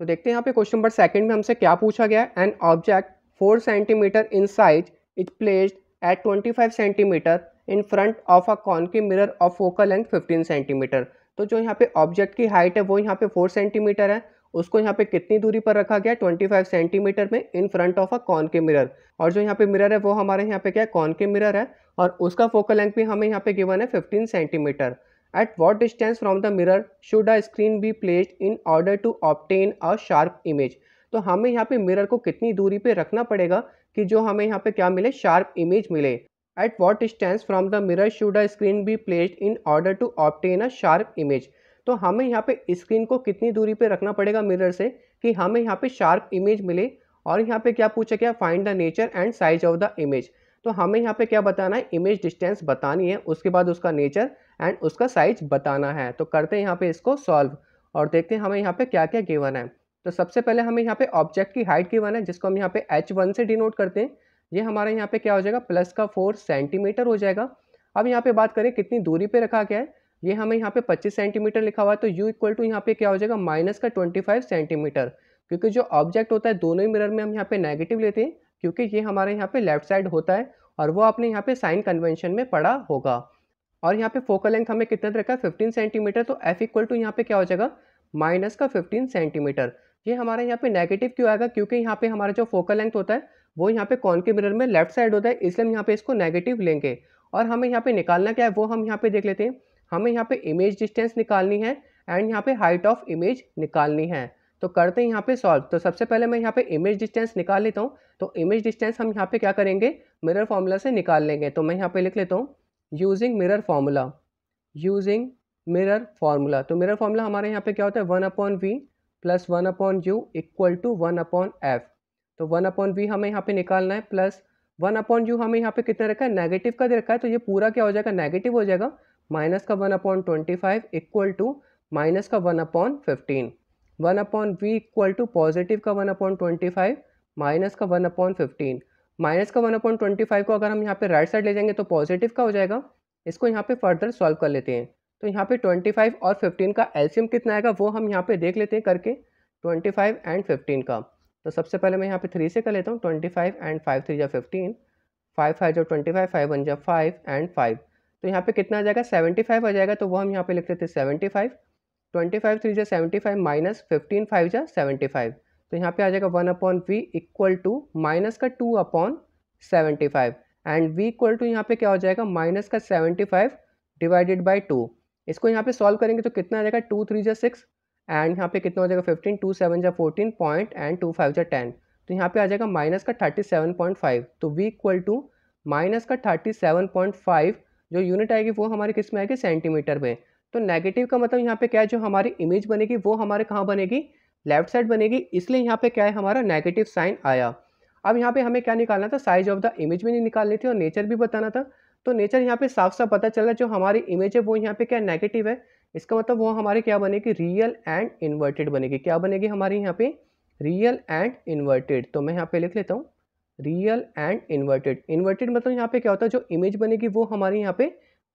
तो देखते हैं यहाँ पे क्वेश्चन नंबर सेकंड में हमसे क्या पूछा गया an object four centimeter in size is placed at twenty five centimeter in front of a concave mirror of focal length fifteen centimeter तो जो यहाँ पे ऑब्जेक्ट की हाइट है वो यहाँ पे फोर सेंटीमीटर है उसको यहाँ पे कितनी दूरी पर रखा गया ट्वेंटी फाइव सेंटीमीटर में in front of a concave mirror और जो यहाँ पे मिरर है वो हमारे यहाँ पे क्या है कॉन के मिरर है और उसका फोकल लेंथ भी हमें यहाँ पे गिवन है fifteen centimeter At what distance from the mirror should a screen be placed in order to obtain a sharp image? तो हमें यहाँ पे मिरर को कितनी दूरी पे रखना पड़ेगा कि जो हमें यहाँ पे क्या मिले शार्प इमेज मिले at what distance from the mirror should a screen be placed in order to obtain a sharp image तो हमें यहाँ पे स्क्रीन को कितनी दूरी पे रखना पड़ेगा मिरर से कि हमें यहाँ पे शार्प इमेज मिले और यहाँ पे क्या पूछा गया find the nature and size of the image तो हमें यहाँ पे क्या बताना है इमेज डिस्टेंस बतानी है उसके बाद उसका नेचर एंड उसका साइज बताना है तो करते हैं यहाँ पे इसको सॉल्व और देखते हैं हमें यहाँ पे क्या क्या गिवन है तो सबसे पहले हमें यहाँ पे ऑब्जेक्ट की हाइट गिवन है जिसको हम यहाँ पे एच वन से डिनोट करते हैं ये हमारे यहाँ पे क्या हो जाएगा प्लस का फोर सेंटीमीटर हो जाएगा अब यहाँ पे बात करें कितनी दूरी पे रखा गया है ये हमें यहाँ पे 25 सेंटीमीटर लिखा हुआ है तो u इक्वल टू यहाँ पे क्या हो जाएगा माइनस का 25 सेंटीमीटर क्योंकि जो ऑब्जेक्ट होता है दोनों ही मिरर में हम यहाँ पे नेगेटिव लेते हैं क्योंकि ये हमारे यहाँ पे लेफ्ट साइड होता है और वो आपने यहाँ पे साइन कन्वेंशन में पढ़ा होगा और यहाँ पे फोकल लेंथ हमें कितना रखा है फिफ्टीन सेंटीमीटर तो एफ इक्वल टू यहाँ पे क्या हो जाएगा माइनस का फिफ्टीन सेंटीमीटर ये हमारे यहाँ पे नेगेटिव क्यों आएगा क्योंकि यहाँ पे हमारा जो फोकल लेंथ होता है वो यहाँ पे कॉन के मिरर में लेफ्ट साइड होता है इसलिए हम यहाँ पे इसको नेगेटिव लेंगे और हमें यहाँ पे निकालना क्या है वो हम यहाँ पे देख लेते हैं हमें यहाँ पे इमेज डिस्टेंस निकालनी है एंड यहाँ पे हाइट ऑफ इमेज निकालनी है तो करते हैं यहाँ पे सॉल्व तो सबसे पहले मैं यहाँ पे इमेज डिस्टेंस निकाल लेता हूँ तो इमेज डिस्टेंस हम यहाँ पे क्या करेंगे मिरर फार्मूला से निकाल लेंगे तो मैं यहाँ पे लिख लेता हूँ using mirror formula using mirror formula तो मिरर फार्मूला हमारे यहाँ पे क्या होता है one upon v plus one upon u equal to one upon f तो वन अपॉन वी हमें यहाँ पे निकालना है प्लस वन अपॉन यू हमें यहाँ पे कितना रखा है नेगेटिव का दे रखा है तो ये पूरा क्या हो जाएगा नेगेटिव हो जाएगा माइनस का one upon twenty five equal to minus का one upon fifteen one upon v equal to positive का one upon twenty five minus का वन अपॉन फिफ्टीन माइनस का वन अपॉन ट्वेंटी फाइव को अगर हम यहाँ पे राइट साइड ले जाएंगे तो पॉजिटिव का हो जाएगा इसको यहाँ पे फर्दर सॉल्व कर लेते हैं तो यहाँ पे ट्वेंटी फाइव और फिफ्टीन का एल्शियम कितना आएगा वो हम यहाँ पे देख लेते हैं करके ट्वेंटी फाइव एंड फिफ्टीन का तो सबसे पहले मैं यहाँ पे थ्री से कर लेता हूँ twenty five and five three या फिफ्टीन फाइव फाइव जो ट्वेंटी फाइव फाइव वन जा फाइव एंड फाइव तो यहाँ पे कितना आ जाएगा सेवेंटी फाइव आ जाएगा तो वो हम यहाँ पे लिख लेते हैं seventy five twenty five three जै seventy five minus fifteen five जा सेवेंटी फाइव तो यहाँ पे आ जाएगा one upon v equal to minus का two upon seventy five and v equal to यहाँ पे क्या हो जाएगा माइनस का seventy five divided by two इसको यहाँ पे सॉल्व करेंगे तो कितना आ जाएगा टू थ्री जै सिक्स एंड यहाँ पे कितना हो जाएगा फिफ्टीन टू सेवन जै fourteen point and two five जा टेन तो यहाँ पे आ जाएगा माइनस का थर्टी सेवन पॉइंट फाइव तो वी इक्वल टू माइनस का थर्टी सेवन पॉइंट फाइव जो यूनिट आएगी वो हमारे किस में आएगी सेंटीमीटर में तो नेगेटिव का मतलब यहाँ पे क्या है जो हमारी इमेज बनेगी वो हमारे कहाँ बनेगी लेफ्ट साइड बनेगी इसलिए यहाँ पे क्या है हमारा नेगेटिव साइन आया अब यहाँ पे हमें क्या निकालना था साइज ऑफ द इमेज भी नहीं निकालनी थी और नेचर भी बताना था तो नेचर यहाँ पे साफ साफ पता चल रहा है जो हमारी इमेज है वो यहाँ पे क्या नेगेटिव है इसका मतलब वो हमारे क्या बनेगी रियल एंड इन्वर्टेड बनेगी क्या बनेगी हमारी यहाँ पे रियल एंड इन्वर्टेड तो मैं यहाँ पे लिख लेता हूँ रियल एंड इन्वर्टेड इन्वर्टेड मतलब यहाँ पे क्या होता है जो इमेज बनेगी वो हमारी यहाँ पे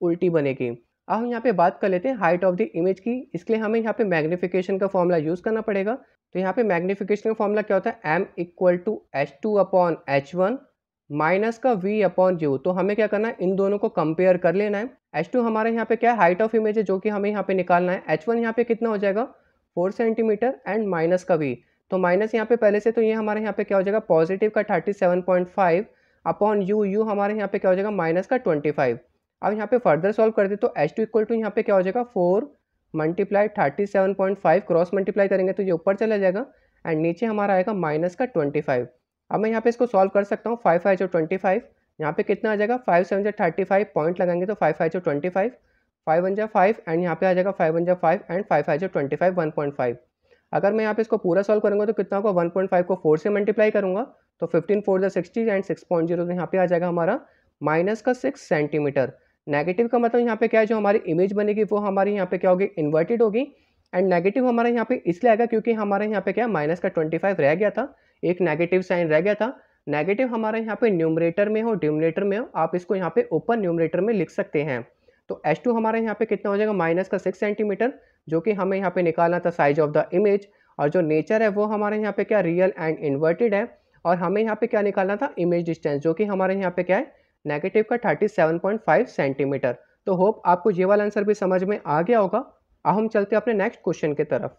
उल्टी बनेगी अब हम यहाँ पे बात कर लेते हैं हाइट ऑफ द इमेज की इसके लिए हमें यहाँ पे मैग्नीफिकेशन का फॉर्मूला यूज़ करना पड़ेगा तो यहाँ पे मैग्निफिकेशन का फॉर्मूला क्या होता है m equal to h two upon h one minus का वी अपॉन यू तो हमें क्या करना है इन दोनों को कंपेयर कर लेना है एच टू हमारे यहाँ पे क्या है हाइट ऑफ इमेज है जो कि हमें यहाँ पे निकालना है एच वन यहाँ पे कितना हो जाएगा फोर सेंटीमीटर एंड माइनस का वी तो माइनस यहाँ पे पहले से तो ये हमारे यहाँ पे क्या हो जाएगा पॉजिटिव का thirty seven point five upon u u हमारे यहाँ पे क्या हो जाएगा माइनस का ट्वेंटी फाइव अब यहाँ पे फर्दर सॉल्व करते तो एच टू इक्वल टू यहाँ पे क्या हो जाएगा four multiply thirty seven point five cross multiply करेंगे तो ये ऊपर चला जाएगा एंड नीचे हमारा आएगा माइनस का ट्वेंटी फाइव अब मैं यहाँ पे इसको सॉल्व कर सकता हूँ फाइव फाइव जो ट्वेंटी फाइव यहाँ पे कितना आ जाएगा फाइव सेवन जो थर्टी फाइव पॉइंट लगाएंगे तो फाइव फाइव जो ट्वेंटी फाइव फाइव वन जो फाइव एंड यहाँ पे आ जाएगा फाइव वन जो फाइव एंड फाइव फाइव जो twenty five one point five अगर मैं यहाँ पे इसको पूरा सॉल्व करूँगा तो कितना होगा वन पॉइंट फाइव को फोर से मल्टीप्लाई करूँगा तो फिफ्टीन फोर जो sixty and six point zero यहाँ पे आ जाएगा हमारा माइनस का सिक्स सेंटीमीटर नेगेटिव का मतलब यहाँ पे क्या है जो हमारी इमेज बनेगी वो हमारी यहाँ पे क्या होगी इन्वर्टेड होगी एंड नेगेटिव हमारा यहाँ पे इसलिए आएगा क्योंकि हमारे यहाँ पे क्या माइनस का ट्वेंटी फाइव रह गया था एक नेगेटिव साइन रह गया था नेगेटिव हमारे यहाँ पे न्यूमरेटर में हो ड्यूमरेटर में हो आप इसको यहाँ पे ओपन न्यूमरेटर में लिख सकते हैं तो एच टू हमारे यहाँ पे कितना हो जाएगा माइनस का सिक्स सेंटीमीटर जो कि हमें यहाँ पे निकालना था साइज ऑफ द इमेज और जो नेचर है वो हमारे यहाँ पे क्या रियल एंड इन्वर्टेड है और हमें यहाँ पे क्या निकालना था इमेज डिस्टेंस जो कि हमारे यहाँ पे क्या है नेगेटिव का 37.5 सेंटीमीटर तो होप आपको ये वाला आंसर भी समझ में आ गया होगा अब हम चलते हैं अपने नेक्स्ट क्वेश्चन की तरफ